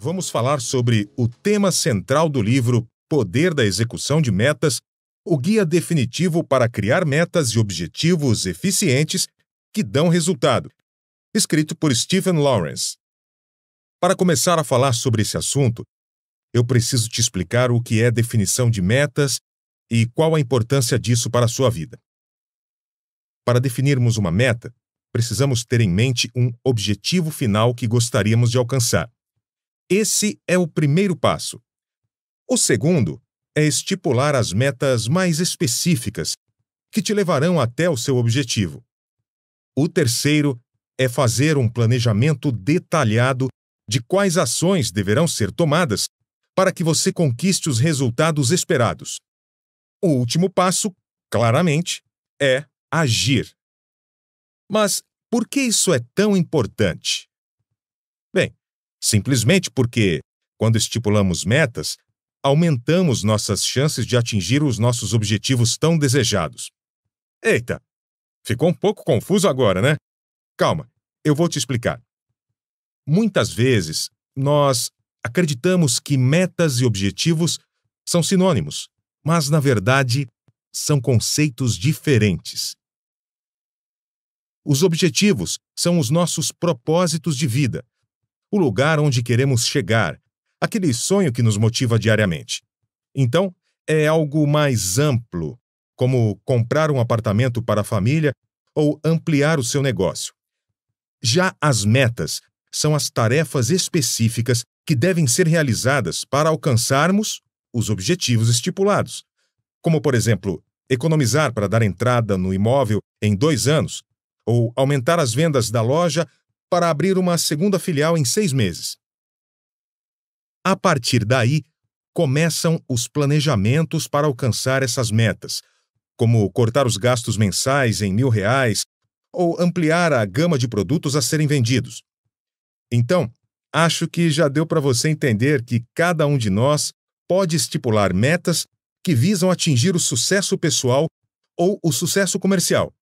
vamos falar sobre o tema central do livro Poder da Execução de Metas, o guia definitivo para criar metas e objetivos eficientes que dão resultado, escrito por Stephen Lawrence. Para começar a falar sobre esse assunto, eu preciso te explicar o que é definição de metas e qual a importância disso para a sua vida. Para definirmos uma meta, precisamos ter em mente um objetivo final que gostaríamos de alcançar. Esse é o primeiro passo. O segundo é estipular as metas mais específicas que te levarão até o seu objetivo. O terceiro é fazer um planejamento detalhado de quais ações deverão ser tomadas para que você conquiste os resultados esperados. O último passo, claramente, é agir. Mas por que isso é tão importante? Bem, simplesmente porque, quando estipulamos metas, aumentamos nossas chances de atingir os nossos objetivos tão desejados. Eita! Ficou um pouco confuso agora, né? Calma, eu vou te explicar. Muitas vezes, nós acreditamos que metas e objetivos são sinônimos, mas, na verdade, são conceitos diferentes. Os objetivos são os nossos propósitos de vida, o lugar onde queremos chegar, aquele sonho que nos motiva diariamente. Então, é algo mais amplo, como comprar um apartamento para a família ou ampliar o seu negócio. Já as metas são as tarefas específicas que devem ser realizadas para alcançarmos os objetivos estipulados, como, por exemplo, economizar para dar entrada no imóvel em dois anos, ou aumentar as vendas da loja para abrir uma segunda filial em seis meses. A partir daí, começam os planejamentos para alcançar essas metas, como cortar os gastos mensais em mil reais ou ampliar a gama de produtos a serem vendidos. Então, acho que já deu para você entender que cada um de nós pode estipular metas que visam atingir o sucesso pessoal ou o sucesso comercial.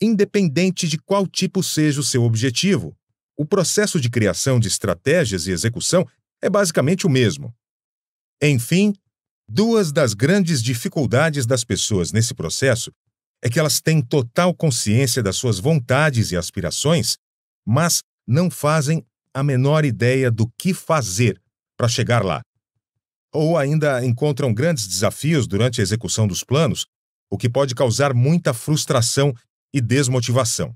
Independente de qual tipo seja o seu objetivo, o processo de criação de estratégias e execução é basicamente o mesmo. Enfim, duas das grandes dificuldades das pessoas nesse processo é que elas têm total consciência das suas vontades e aspirações, mas não fazem a menor ideia do que fazer para chegar lá. Ou ainda encontram grandes desafios durante a execução dos planos, o que pode causar muita frustração e desmotivação.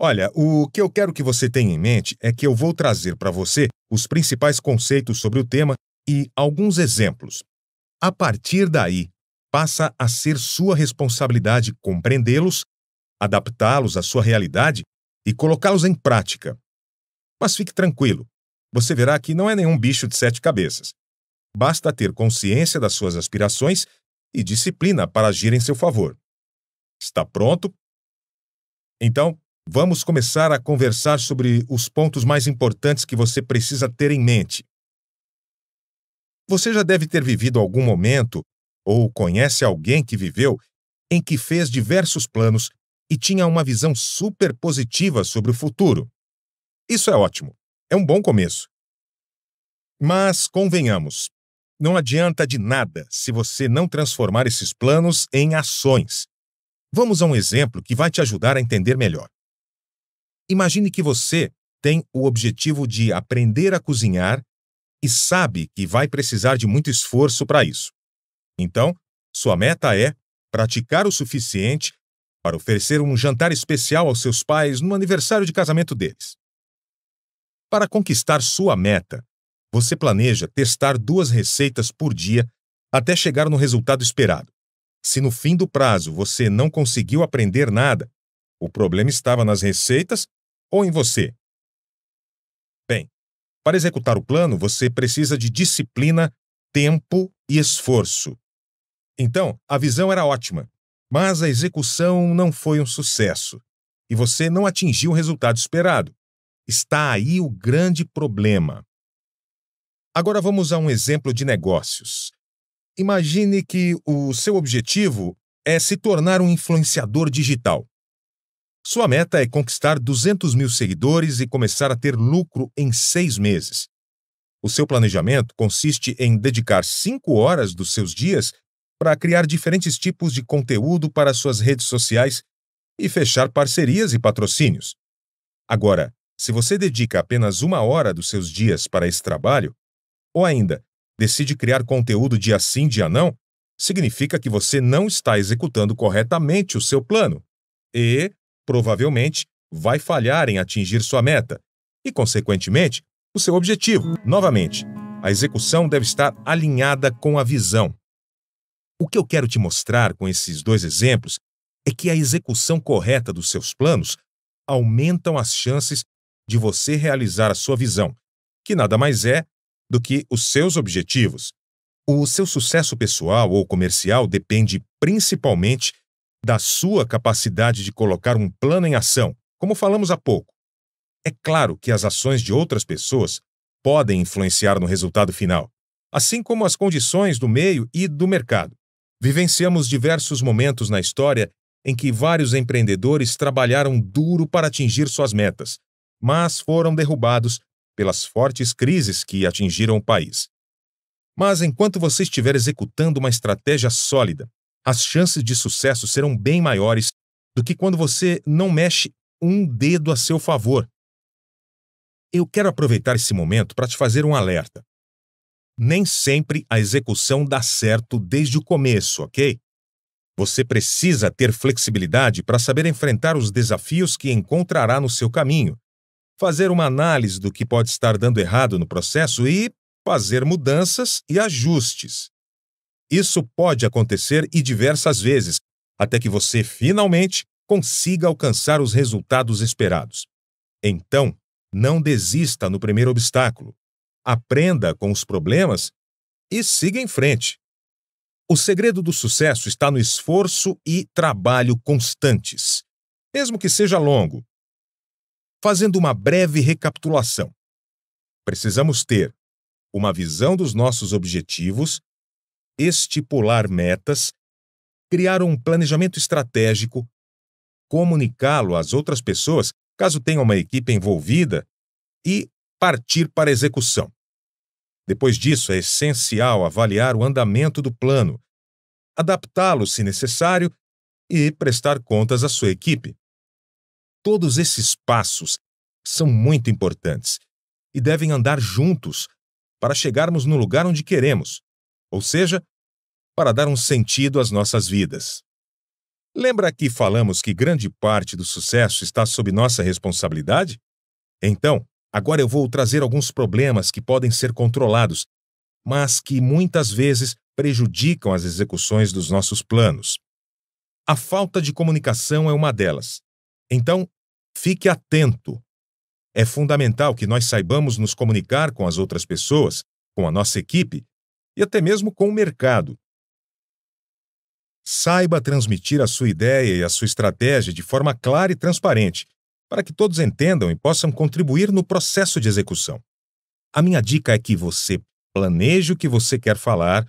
Olha, o que eu quero que você tenha em mente é que eu vou trazer para você os principais conceitos sobre o tema e alguns exemplos. A partir daí, passa a ser sua responsabilidade compreendê-los, adaptá-los à sua realidade e colocá-los em prática. Mas fique tranquilo, você verá que não é nenhum bicho de sete cabeças. Basta ter consciência das suas aspirações e disciplina para agir em seu favor. Está pronto? Então, vamos começar a conversar sobre os pontos mais importantes que você precisa ter em mente. Você já deve ter vivido algum momento, ou conhece alguém que viveu, em que fez diversos planos e tinha uma visão super positiva sobre o futuro. Isso é ótimo. É um bom começo. Mas, convenhamos, não adianta de nada se você não transformar esses planos em ações. Vamos a um exemplo que vai te ajudar a entender melhor. Imagine que você tem o objetivo de aprender a cozinhar e sabe que vai precisar de muito esforço para isso. Então, sua meta é praticar o suficiente para oferecer um jantar especial aos seus pais no aniversário de casamento deles. Para conquistar sua meta, você planeja testar duas receitas por dia até chegar no resultado esperado. Se no fim do prazo você não conseguiu aprender nada, o problema estava nas receitas ou em você. Bem, para executar o plano, você precisa de disciplina, tempo e esforço. Então, a visão era ótima, mas a execução não foi um sucesso e você não atingiu o resultado esperado. Está aí o grande problema. Agora vamos a um exemplo de negócios. Imagine que o seu objetivo é se tornar um influenciador digital. Sua meta é conquistar 200 mil seguidores e começar a ter lucro em seis meses. O seu planejamento consiste em dedicar cinco horas dos seus dias para criar diferentes tipos de conteúdo para suas redes sociais e fechar parcerias e patrocínios. Agora, se você dedica apenas uma hora dos seus dias para esse trabalho, ou ainda decide criar conteúdo dia sim, dia não, significa que você não está executando corretamente o seu plano e, provavelmente, vai falhar em atingir sua meta e, consequentemente, o seu objetivo. Novamente, a execução deve estar alinhada com a visão. O que eu quero te mostrar com esses dois exemplos é que a execução correta dos seus planos aumentam as chances de você realizar a sua visão, que nada mais é do que os seus objetivos. O seu sucesso pessoal ou comercial depende principalmente da sua capacidade de colocar um plano em ação, como falamos há pouco. É claro que as ações de outras pessoas podem influenciar no resultado final, assim como as condições do meio e do mercado. Vivenciamos diversos momentos na história em que vários empreendedores trabalharam duro para atingir suas metas, mas foram derrubados pelas fortes crises que atingiram o país. Mas enquanto você estiver executando uma estratégia sólida, as chances de sucesso serão bem maiores do que quando você não mexe um dedo a seu favor. Eu quero aproveitar esse momento para te fazer um alerta. Nem sempre a execução dá certo desde o começo, ok? Você precisa ter flexibilidade para saber enfrentar os desafios que encontrará no seu caminho fazer uma análise do que pode estar dando errado no processo e fazer mudanças e ajustes. Isso pode acontecer e diversas vezes, até que você finalmente consiga alcançar os resultados esperados. Então, não desista no primeiro obstáculo. Aprenda com os problemas e siga em frente. O segredo do sucesso está no esforço e trabalho constantes. Mesmo que seja longo, Fazendo uma breve recapitulação, precisamos ter uma visão dos nossos objetivos, estipular metas, criar um planejamento estratégico, comunicá-lo às outras pessoas, caso tenha uma equipe envolvida, e partir para a execução. Depois disso, é essencial avaliar o andamento do plano, adaptá-lo se necessário e prestar contas à sua equipe. Todos esses passos são muito importantes e devem andar juntos para chegarmos no lugar onde queremos, ou seja, para dar um sentido às nossas vidas. Lembra que falamos que grande parte do sucesso está sob nossa responsabilidade? Então, agora eu vou trazer alguns problemas que podem ser controlados, mas que muitas vezes prejudicam as execuções dos nossos planos. A falta de comunicação é uma delas. Então, fique atento. É fundamental que nós saibamos nos comunicar com as outras pessoas, com a nossa equipe e até mesmo com o mercado. Saiba transmitir a sua ideia e a sua estratégia de forma clara e transparente, para que todos entendam e possam contribuir no processo de execução. A minha dica é que você planeje o que você quer falar,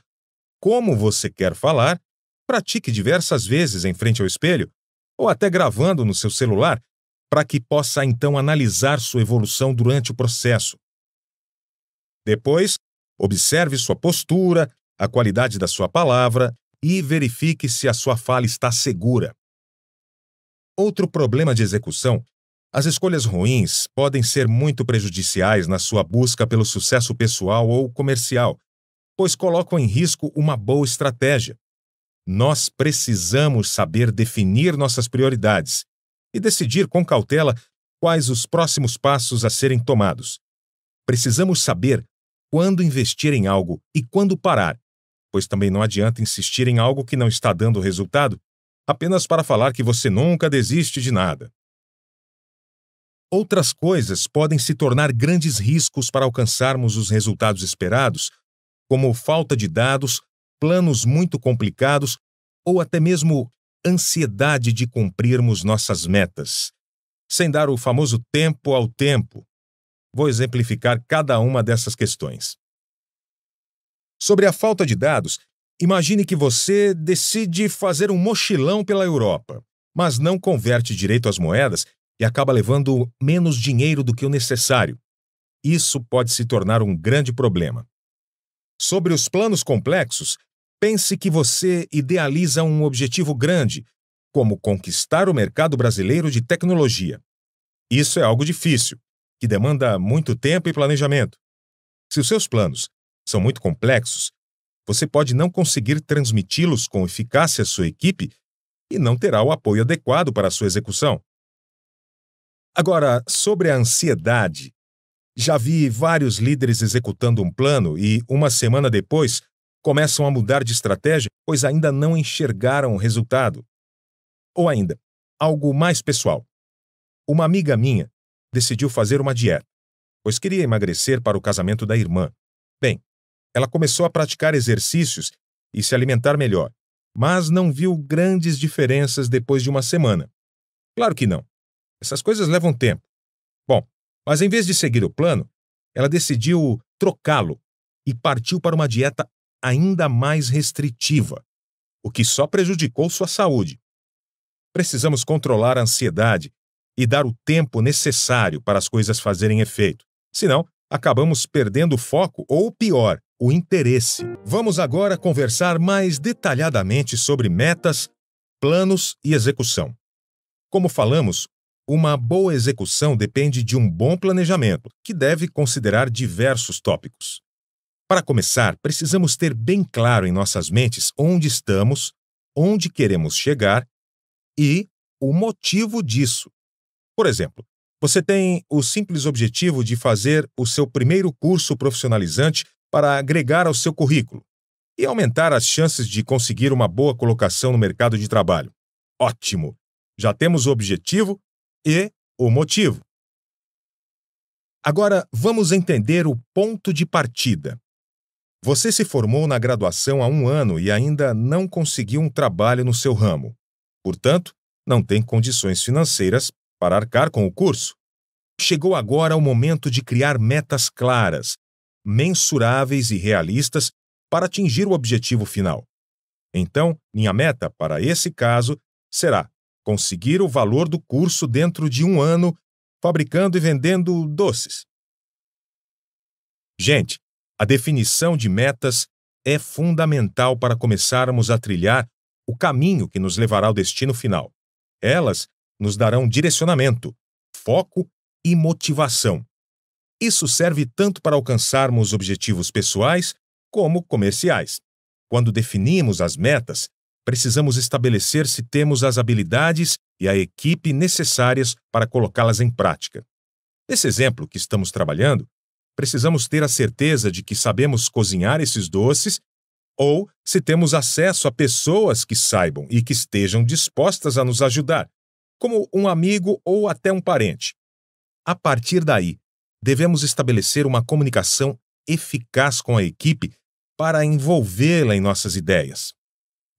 como você quer falar, pratique diversas vezes em frente ao espelho ou até gravando no seu celular, para que possa então analisar sua evolução durante o processo. Depois, observe sua postura, a qualidade da sua palavra e verifique se a sua fala está segura. Outro problema de execução: as escolhas ruins podem ser muito prejudiciais na sua busca pelo sucesso pessoal ou comercial, pois colocam em risco uma boa estratégia. Nós precisamos saber definir nossas prioridades e decidir com cautela quais os próximos passos a serem tomados. Precisamos saber quando investir em algo e quando parar, pois também não adianta insistir em algo que não está dando resultado apenas para falar que você nunca desiste de nada. Outras coisas podem se tornar grandes riscos para alcançarmos os resultados esperados, como falta de dados planos muito complicados ou até mesmo ansiedade de cumprirmos nossas metas, sem dar o famoso tempo ao tempo. Vou exemplificar cada uma dessas questões. Sobre a falta de dados, imagine que você decide fazer um mochilão pela Europa, mas não converte direito as moedas e acaba levando menos dinheiro do que o necessário. Isso pode se tornar um grande problema. Sobre os planos complexos, Pense que você idealiza um objetivo grande, como conquistar o mercado brasileiro de tecnologia. Isso é algo difícil, que demanda muito tempo e planejamento. Se os seus planos são muito complexos, você pode não conseguir transmiti-los com eficácia à sua equipe e não terá o apoio adequado para a sua execução. Agora, sobre a ansiedade. Já vi vários líderes executando um plano e, uma semana depois, começam a mudar de estratégia, pois ainda não enxergaram o resultado. Ou ainda, algo mais pessoal. Uma amiga minha decidiu fazer uma dieta, pois queria emagrecer para o casamento da irmã. Bem, ela começou a praticar exercícios e se alimentar melhor, mas não viu grandes diferenças depois de uma semana. Claro que não. Essas coisas levam tempo. Bom, mas em vez de seguir o plano, ela decidiu trocá-lo e partiu para uma dieta ainda mais restritiva, o que só prejudicou sua saúde. Precisamos controlar a ansiedade e dar o tempo necessário para as coisas fazerem efeito, senão acabamos perdendo o foco ou, pior, o interesse. Vamos agora conversar mais detalhadamente sobre metas, planos e execução. Como falamos, uma boa execução depende de um bom planejamento, que deve considerar diversos tópicos. Para começar, precisamos ter bem claro em nossas mentes onde estamos, onde queremos chegar e o motivo disso. Por exemplo, você tem o simples objetivo de fazer o seu primeiro curso profissionalizante para agregar ao seu currículo e aumentar as chances de conseguir uma boa colocação no mercado de trabalho. Ótimo! Já temos o objetivo e o motivo. Agora, vamos entender o ponto de partida. Você se formou na graduação há um ano e ainda não conseguiu um trabalho no seu ramo. Portanto, não tem condições financeiras para arcar com o curso. Chegou agora o momento de criar metas claras, mensuráveis e realistas para atingir o objetivo final. Então, minha meta para esse caso será conseguir o valor do curso dentro de um ano, fabricando e vendendo doces. Gente, a definição de metas é fundamental para começarmos a trilhar o caminho que nos levará ao destino final. Elas nos darão direcionamento, foco e motivação. Isso serve tanto para alcançarmos objetivos pessoais como comerciais. Quando definimos as metas, precisamos estabelecer se temos as habilidades e a equipe necessárias para colocá-las em prática. Nesse exemplo que estamos trabalhando, precisamos ter a certeza de que sabemos cozinhar esses doces ou se temos acesso a pessoas que saibam e que estejam dispostas a nos ajudar, como um amigo ou até um parente. A partir daí, devemos estabelecer uma comunicação eficaz com a equipe para envolvê-la em nossas ideias.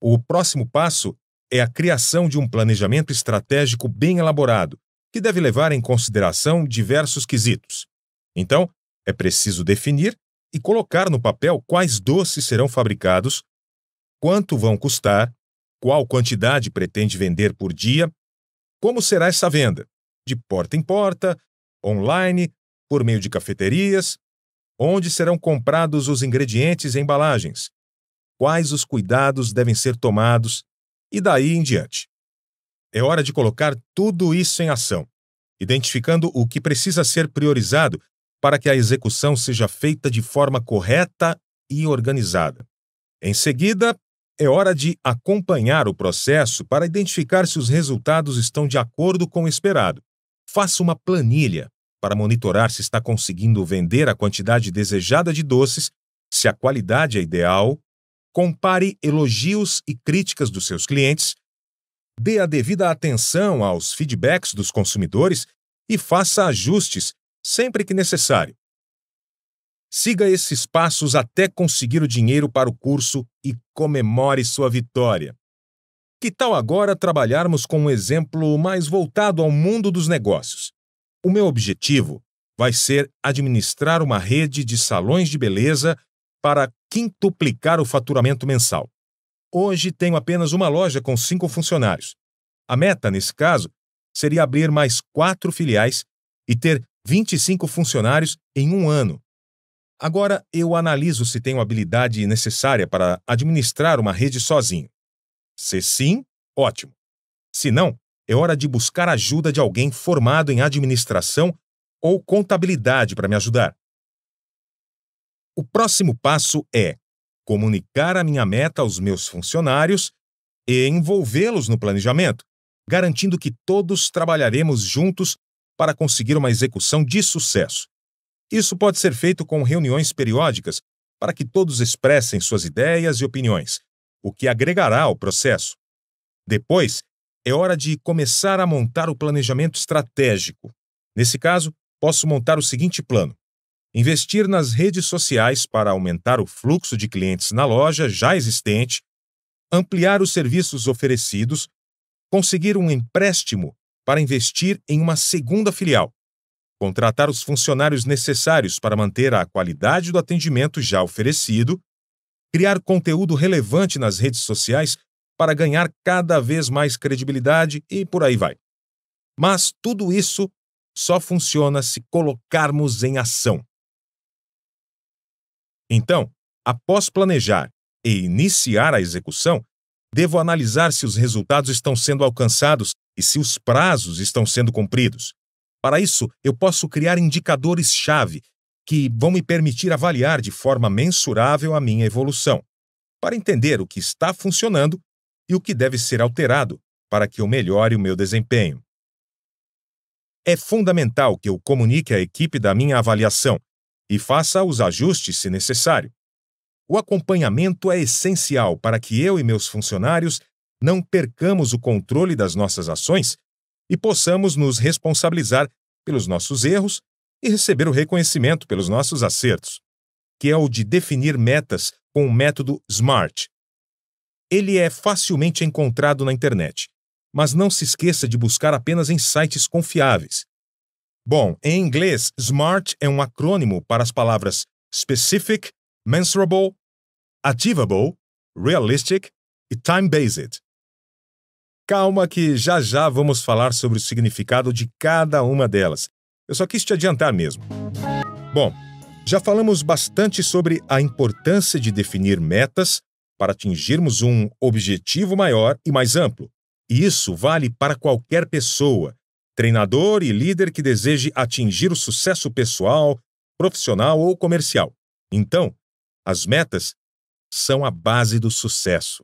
O próximo passo é a criação de um planejamento estratégico bem elaborado, que deve levar em consideração diversos quesitos. Então, é preciso definir e colocar no papel quais doces serão fabricados, quanto vão custar, qual quantidade pretende vender por dia, como será essa venda, de porta em porta, online, por meio de cafeterias, onde serão comprados os ingredientes e embalagens, quais os cuidados devem ser tomados e daí em diante. É hora de colocar tudo isso em ação, identificando o que precisa ser priorizado para que a execução seja feita de forma correta e organizada. Em seguida, é hora de acompanhar o processo para identificar se os resultados estão de acordo com o esperado. Faça uma planilha para monitorar se está conseguindo vender a quantidade desejada de doces, se a qualidade é ideal, compare elogios e críticas dos seus clientes, dê a devida atenção aos feedbacks dos consumidores e faça ajustes sempre que necessário. Siga esses passos até conseguir o dinheiro para o curso e comemore sua vitória. Que tal agora trabalharmos com um exemplo mais voltado ao mundo dos negócios? O meu objetivo vai ser administrar uma rede de salões de beleza para quintuplicar o faturamento mensal. Hoje tenho apenas uma loja com cinco funcionários. A meta, nesse caso, seria abrir mais quatro filiais e ter 25 funcionários em um ano. Agora eu analiso se tenho habilidade necessária para administrar uma rede sozinho. Se sim, ótimo. Se não, é hora de buscar ajuda de alguém formado em administração ou contabilidade para me ajudar. O próximo passo é comunicar a minha meta aos meus funcionários e envolvê-los no planejamento, garantindo que todos trabalharemos juntos para conseguir uma execução de sucesso. Isso pode ser feito com reuniões periódicas para que todos expressem suas ideias e opiniões, o que agregará ao processo. Depois, é hora de começar a montar o planejamento estratégico. Nesse caso, posso montar o seguinte plano: investir nas redes sociais para aumentar o fluxo de clientes na loja já existente, ampliar os serviços oferecidos, conseguir um empréstimo para investir em uma segunda filial, contratar os funcionários necessários para manter a qualidade do atendimento já oferecido, criar conteúdo relevante nas redes sociais para ganhar cada vez mais credibilidade e por aí vai. Mas tudo isso só funciona se colocarmos em ação. Então, após planejar e iniciar a execução, devo analisar se os resultados estão sendo alcançados e se os prazos estão sendo cumpridos. Para isso, eu posso criar indicadores-chave que vão me permitir avaliar de forma mensurável a minha evolução, para entender o que está funcionando e o que deve ser alterado para que eu melhore o meu desempenho. É fundamental que eu comunique à equipe da minha avaliação e faça os ajustes se necessário. O acompanhamento é essencial para que eu e meus funcionários não percamos o controle das nossas ações e possamos nos responsabilizar pelos nossos erros e receber o reconhecimento pelos nossos acertos, que é o de definir metas com o método SMART. Ele é facilmente encontrado na internet, mas não se esqueça de buscar apenas em sites confiáveis. Bom, em inglês, SMART é um acrônimo para as palavras Specific, Mensurable, Achievable, Realistic e Time-Based. Calma que já já vamos falar sobre o significado de cada uma delas. Eu só quis te adiantar mesmo. Bom, já falamos bastante sobre a importância de definir metas para atingirmos um objetivo maior e mais amplo. E isso vale para qualquer pessoa, treinador e líder que deseje atingir o sucesso pessoal, profissional ou comercial. Então, as metas são a base do sucesso.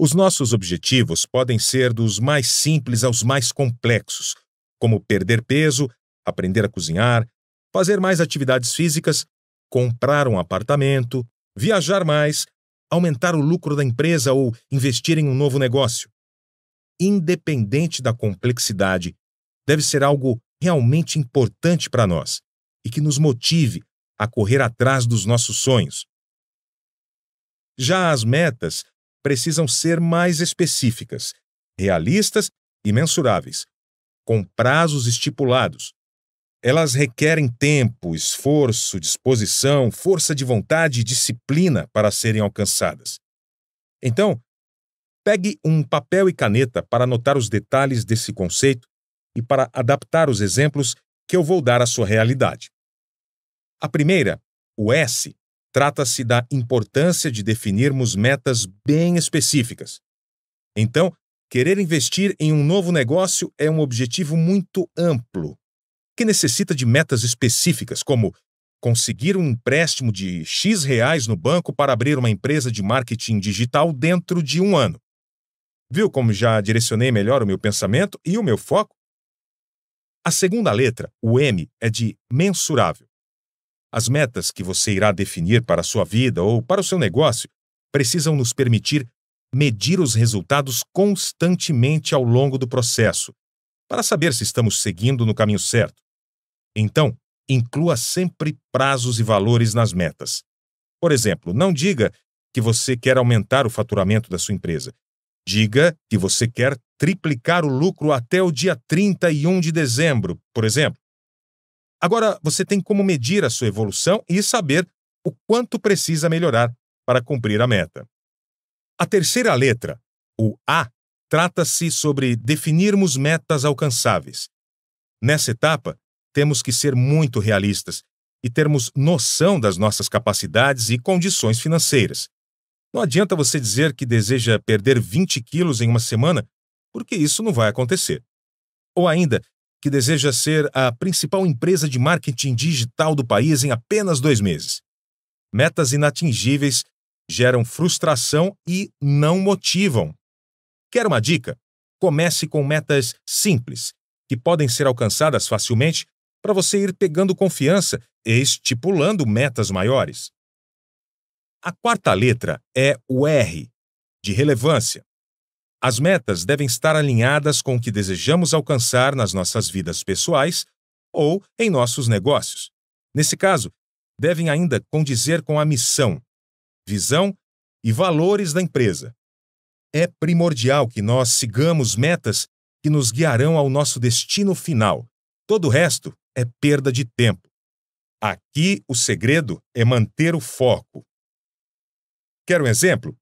Os nossos objetivos podem ser dos mais simples aos mais complexos, como perder peso, aprender a cozinhar, fazer mais atividades físicas, comprar um apartamento, viajar mais, aumentar o lucro da empresa ou investir em um novo negócio. Independente da complexidade, deve ser algo realmente importante para nós e que nos motive a correr atrás dos nossos sonhos. Já as metas precisam ser mais específicas, realistas e mensuráveis, com prazos estipulados. Elas requerem tempo, esforço, disposição, força de vontade e disciplina para serem alcançadas. Então, pegue um papel e caneta para anotar os detalhes desse conceito e para adaptar os exemplos que eu vou dar à sua realidade. A primeira, o S, Trata-se da importância de definirmos metas bem específicas. Então, querer investir em um novo negócio é um objetivo muito amplo, que necessita de metas específicas, como conseguir um empréstimo de X reais no banco para abrir uma empresa de marketing digital dentro de um ano. Viu como já direcionei melhor o meu pensamento e o meu foco? A segunda letra, o M, é de mensurável. As metas que você irá definir para a sua vida ou para o seu negócio precisam nos permitir medir os resultados constantemente ao longo do processo, para saber se estamos seguindo no caminho certo. Então, inclua sempre prazos e valores nas metas. Por exemplo, não diga que você quer aumentar o faturamento da sua empresa. Diga que você quer triplicar o lucro até o dia 31 de dezembro, por exemplo. Agora, você tem como medir a sua evolução e saber o quanto precisa melhorar para cumprir a meta. A terceira letra, o A, trata-se sobre definirmos metas alcançáveis. Nessa etapa, temos que ser muito realistas e termos noção das nossas capacidades e condições financeiras. Não adianta você dizer que deseja perder 20 quilos em uma semana, porque isso não vai acontecer. Ou ainda, que deseja ser a principal empresa de marketing digital do país em apenas dois meses. Metas inatingíveis geram frustração e não motivam. Quer uma dica? Comece com metas simples, que podem ser alcançadas facilmente para você ir pegando confiança e estipulando metas maiores. A quarta letra é o R, de relevância. As metas devem estar alinhadas com o que desejamos alcançar nas nossas vidas pessoais ou em nossos negócios. Nesse caso, devem ainda condizer com a missão, visão e valores da empresa. É primordial que nós sigamos metas que nos guiarão ao nosso destino final. Todo o resto é perda de tempo. Aqui o segredo é manter o foco. Quer um exemplo?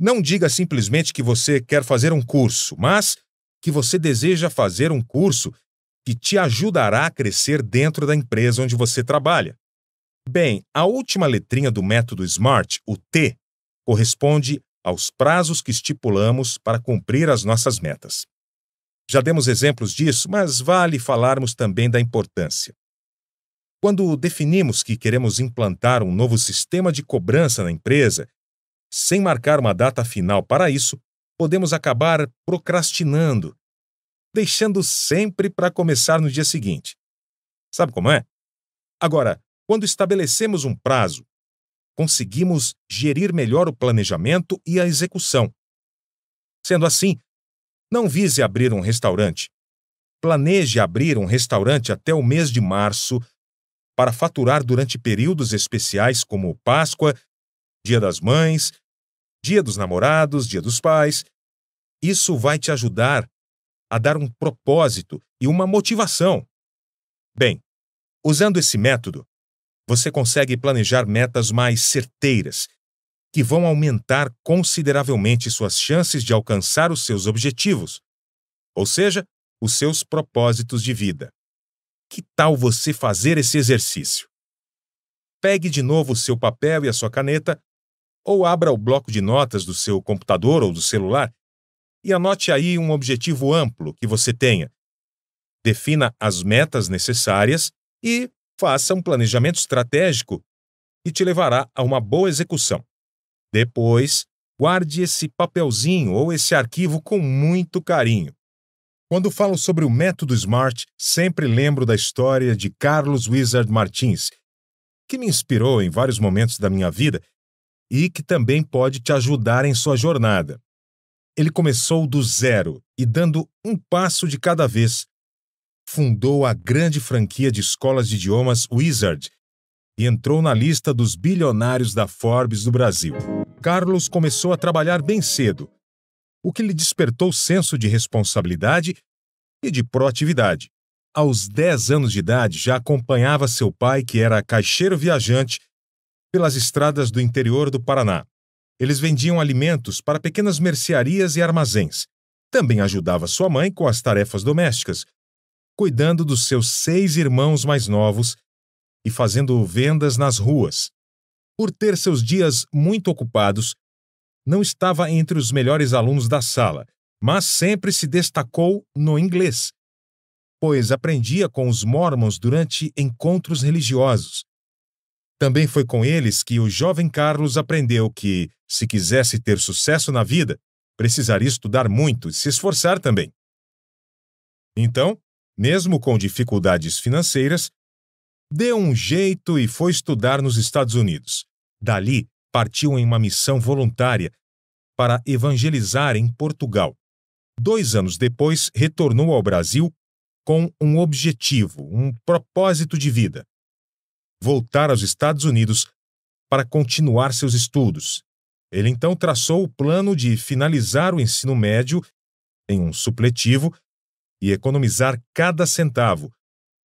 Não diga simplesmente que você quer fazer um curso, mas que você deseja fazer um curso que te ajudará a crescer dentro da empresa onde você trabalha. Bem, a última letrinha do método SMART, o T, corresponde aos prazos que estipulamos para cumprir as nossas metas. Já demos exemplos disso, mas vale falarmos também da importância. Quando definimos que queremos implantar um novo sistema de cobrança na empresa, sem marcar uma data final para isso, podemos acabar procrastinando, deixando sempre para começar no dia seguinte. Sabe como é? Agora, quando estabelecemos um prazo, conseguimos gerir melhor o planejamento e a execução. Sendo assim, não vise abrir um restaurante. Planeje abrir um restaurante até o mês de março para faturar durante períodos especiais como Páscoa Dia das Mães, Dia dos Namorados, Dia dos Pais. Isso vai te ajudar a dar um propósito e uma motivação. Bem, usando esse método, você consegue planejar metas mais certeiras, que vão aumentar consideravelmente suas chances de alcançar os seus objetivos, ou seja, os seus propósitos de vida. Que tal você fazer esse exercício? Pegue de novo o seu papel e a sua caneta ou abra o bloco de notas do seu computador ou do celular e anote aí um objetivo amplo que você tenha. Defina as metas necessárias e faça um planejamento estratégico que te levará a uma boa execução. Depois, guarde esse papelzinho ou esse arquivo com muito carinho. Quando falo sobre o método SMART, sempre lembro da história de Carlos Wizard Martins, que me inspirou em vários momentos da minha vida e que também pode te ajudar em sua jornada. Ele começou do zero e, dando um passo de cada vez, fundou a grande franquia de escolas de idiomas Wizard e entrou na lista dos bilionários da Forbes do Brasil. Carlos começou a trabalhar bem cedo, o que lhe despertou senso de responsabilidade e de proatividade. Aos 10 anos de idade, já acompanhava seu pai, que era caixeiro viajante, pelas estradas do interior do Paraná. Eles vendiam alimentos para pequenas mercearias e armazéns. Também ajudava sua mãe com as tarefas domésticas, cuidando dos seus seis irmãos mais novos e fazendo vendas nas ruas. Por ter seus dias muito ocupados, não estava entre os melhores alunos da sala, mas sempre se destacou no inglês, pois aprendia com os mormons durante encontros religiosos. Também foi com eles que o jovem Carlos aprendeu que, se quisesse ter sucesso na vida, precisaria estudar muito e se esforçar também. Então, mesmo com dificuldades financeiras, deu um jeito e foi estudar nos Estados Unidos. Dali, partiu em uma missão voluntária para evangelizar em Portugal. Dois anos depois, retornou ao Brasil com um objetivo, um propósito de vida: voltar aos Estados Unidos para continuar seus estudos. Ele então traçou o plano de finalizar o ensino médio em um supletivo e economizar cada centavo,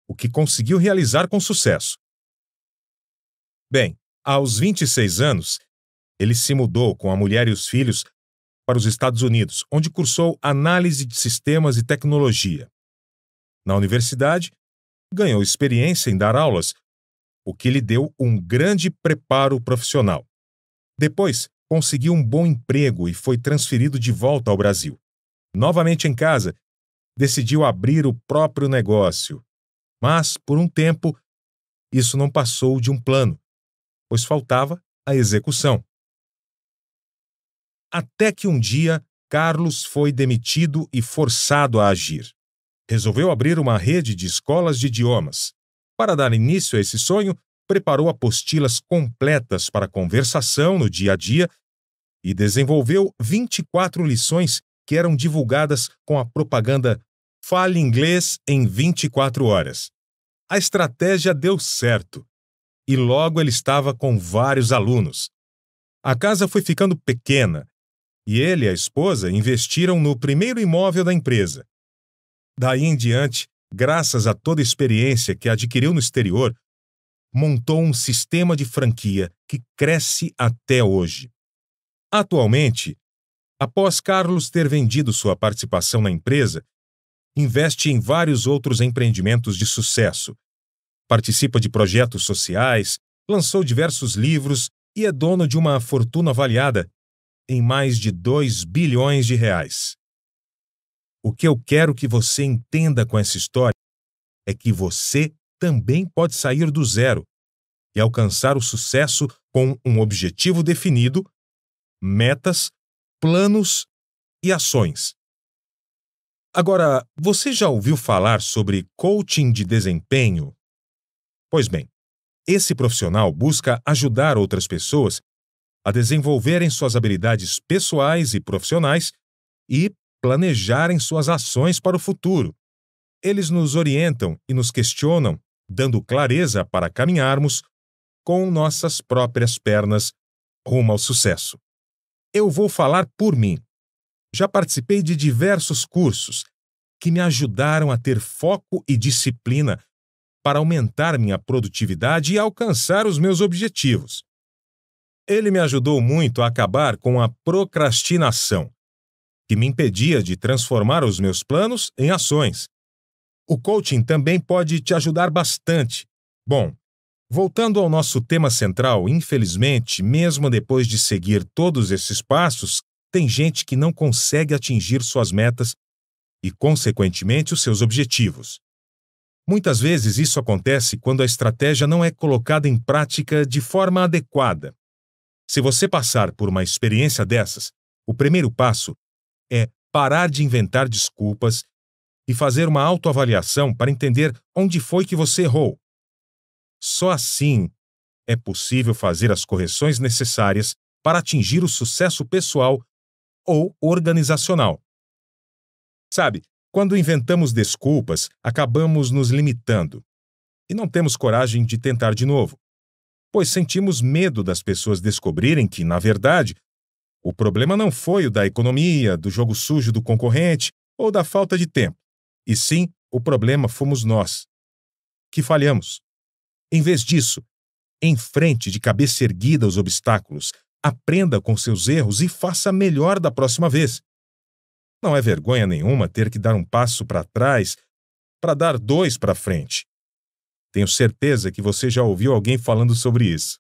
o que conseguiu realizar com sucesso. Bem, aos 26 anos, ele se mudou com a mulher e os filhos para os Estados Unidos, onde cursou análise de sistemas e tecnologia. Na universidade, ganhou experiência em dar aulas o que lhe deu um grande preparo profissional. Depois, conseguiu um bom emprego e foi transferido de volta ao Brasil. Novamente em casa, decidiu abrir o próprio negócio. Mas, por um tempo, isso não passou de um plano, pois faltava a execução. Até que um dia, Carlos foi demitido e forçado a agir. Resolveu abrir uma rede de escolas de idiomas. Para dar início a esse sonho, preparou apostilas completas para conversação no dia a dia e desenvolveu 24 lições que eram divulgadas com a propaganda Fale Inglês em 24 Horas. A estratégia deu certo e logo ele estava com vários alunos. A casa foi ficando pequena e ele e a esposa investiram no primeiro imóvel da empresa. Daí em diante, graças a toda a experiência que adquiriu no exterior, montou um sistema de franquia que cresce até hoje. Atualmente, após Carlos ter vendido sua participação na empresa, investe em vários outros empreendimentos de sucesso. Participa de projetos sociais, lançou diversos livros e é dono de uma fortuna avaliada em mais de 2 bilhões de reais. O que eu quero que você entenda com essa história é que você também pode sair do zero e alcançar o sucesso com um objetivo definido, metas, planos e ações. Agora, você já ouviu falar sobre coaching de desempenho? Pois bem, esse profissional busca ajudar outras pessoas a desenvolverem suas habilidades pessoais e profissionais e planejarem suas ações para o futuro. Eles nos orientam e nos questionam, dando clareza para caminharmos com nossas próprias pernas rumo ao sucesso. Eu vou falar por mim. Já participei de diversos cursos que me ajudaram a ter foco e disciplina para aumentar minha produtividade e alcançar os meus objetivos. Ele me ajudou muito a acabar com a procrastinação que me impedia de transformar os meus planos em ações. O coaching também pode te ajudar bastante. Bom, voltando ao nosso tema central, infelizmente, mesmo depois de seguir todos esses passos, tem gente que não consegue atingir suas metas e, consequentemente, os seus objetivos. Muitas vezes isso acontece quando a estratégia não é colocada em prática de forma adequada. Se você passar por uma experiência dessas, o primeiro passo é parar de inventar desculpas e fazer uma autoavaliação para entender onde foi que você errou. Só assim é possível fazer as correções necessárias para atingir o sucesso pessoal ou organizacional. Sabe, quando inventamos desculpas, acabamos nos limitando e não temos coragem de tentar de novo, pois sentimos medo das pessoas descobrirem que, na verdade, o problema não foi o da economia, do jogo sujo do concorrente ou da falta de tempo. E sim, o problema fomos nós, que falhamos. Em vez disso, enfrente de cabeça erguida os obstáculos, aprenda com seus erros e faça melhor da próxima vez. Não é vergonha nenhuma ter que dar um passo para trás para dar dois para frente. Tenho certeza que você já ouviu alguém falando sobre isso.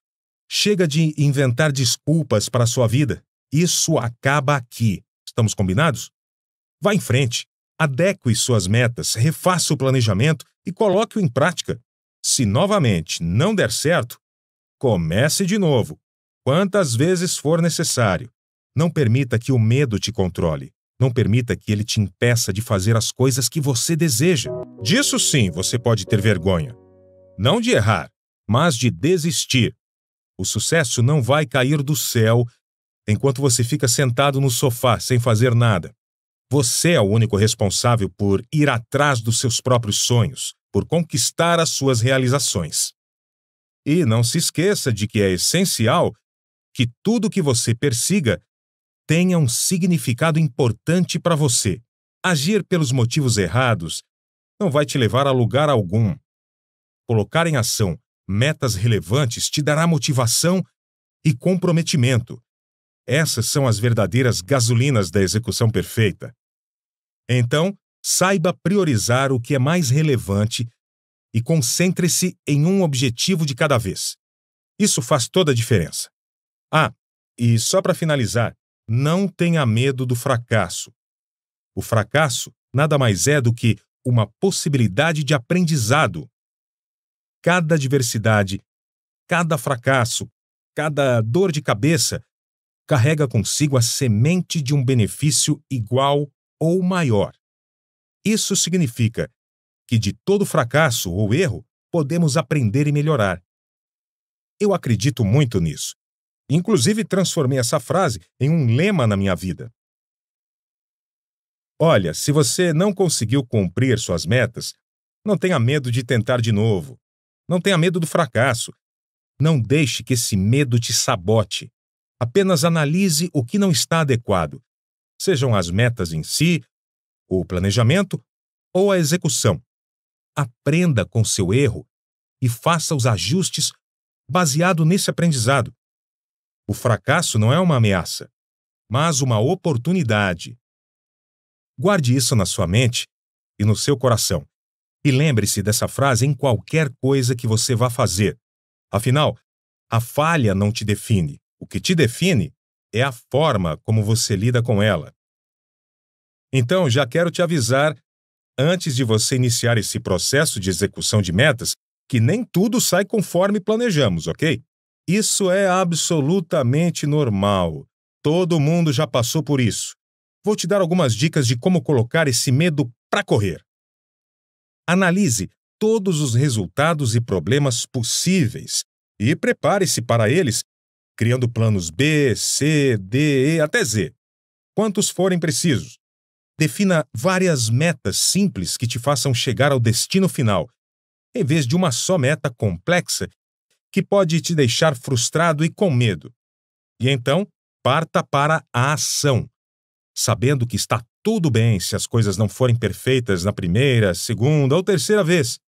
Chega de inventar desculpas para a sua vida. Isso acaba aqui. Estamos combinados? Vá em frente, adeque suas metas, refaça o planejamento e coloque-o em prática. Se novamente não der certo, comece de novo, quantas vezes for necessário. Não permita que o medo te controle. Não permita que ele te impeça de fazer as coisas que você deseja. Disso sim você pode ter vergonha. Não de errar, mas de desistir. O sucesso não vai cair do céu enquanto você fica sentado no sofá sem fazer nada. Você é o único responsável por ir atrás dos seus próprios sonhos, por conquistar as suas realizações. E não se esqueça de que é essencial que tudo que você persiga tenha um significado importante para você. Agir pelos motivos errados não vai te levar a lugar algum. Colocar em ação metas relevantes te dará motivação e comprometimento, essas são as verdadeiras gasolinas da execução perfeita. Então, saiba priorizar o que é mais relevante e concentre-se em um objetivo de cada vez. Isso faz toda a diferença. Ah, e só para finalizar, não tenha medo do fracasso. O fracasso nada mais é do que uma possibilidade de aprendizado. Cada adversidade, cada fracasso, cada dor de cabeça carrega consigo a semente de um benefício igual ou maior. Isso significa que de todo fracasso ou erro podemos aprender e melhorar. Eu acredito muito nisso. Inclusive, transformei essa frase em um lema na minha vida. Olha, se você não conseguiu cumprir suas metas, não tenha medo de tentar de novo. Não tenha medo do fracasso. Não deixe que esse medo te sabote. Apenas analise o que não está adequado, sejam as metas em si, o planejamento ou a execução. Aprenda com seu erro e faça os ajustes baseado nesse aprendizado. O fracasso não é uma ameaça, mas uma oportunidade. Guarde isso na sua mente e no seu coração. E lembre-se dessa frase em qualquer coisa que você vá fazer. Afinal, a falha não te define, o que te define é a forma como você lida com ela. Então, já quero te avisar, antes de você iniciar esse processo de execução de metas, que nem tudo sai conforme planejamos, ok? Isso é absolutamente normal. Todo mundo já passou por isso. Vou te dar algumas dicas de como colocar esse medo para correr. Analise todos os resultados e problemas possíveis e prepare-se para eles criando planos B, C, D, E até Z. Quantos forem precisos. Defina várias metas simples que te façam chegar ao destino final, em vez de uma só meta complexa que pode te deixar frustrado e com medo. E então, parta para a ação, sabendo que está tudo bem se as coisas não forem perfeitas na primeira, segunda ou terceira vez.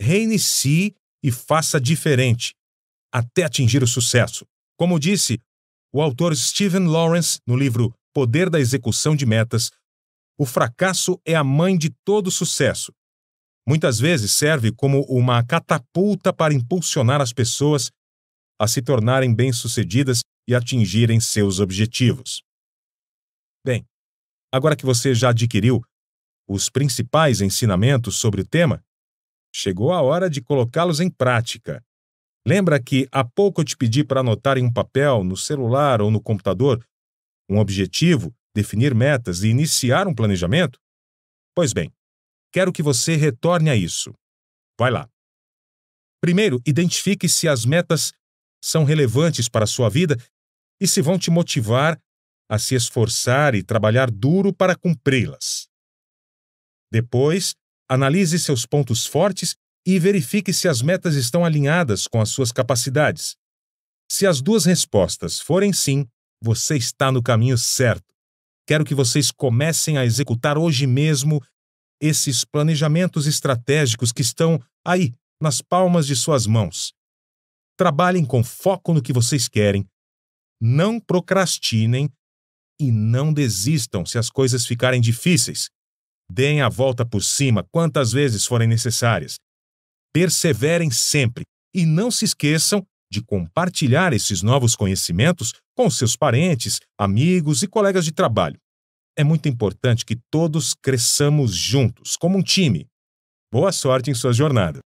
Reinicie e faça diferente, até atingir o sucesso. Como disse o autor Stephen Lawrence no livro Poder da Execução de Metas, o fracasso é a mãe de todo sucesso. Muitas vezes serve como uma catapulta para impulsionar as pessoas a se tornarem bem-sucedidas e atingirem seus objetivos. Bem, agora que você já adquiriu os principais ensinamentos sobre o tema, chegou a hora de colocá-los em prática. Lembra que há pouco eu te pedi para anotar em um papel, no celular ou no computador um objetivo, definir metas e iniciar um planejamento? Pois bem, quero que você retorne a isso. Vai lá. Primeiro, identifique se as metas são relevantes para a sua vida e se vão te motivar a se esforçar e trabalhar duro para cumpri-las. Depois, analise seus pontos fortes e verifique se as metas estão alinhadas com as suas capacidades. Se as duas respostas forem sim, você está no caminho certo. Quero que vocês comecem a executar hoje mesmo esses planejamentos estratégicos que estão aí, nas palmas de suas mãos. Trabalhem com foco no que vocês querem, não procrastinem e não desistam se as coisas ficarem difíceis. Deem a volta por cima quantas vezes forem necessárias. Perseverem sempre e não se esqueçam de compartilhar esses novos conhecimentos com seus parentes, amigos e colegas de trabalho. É muito importante que todos cresçamos juntos, como um time. Boa sorte em sua jornada!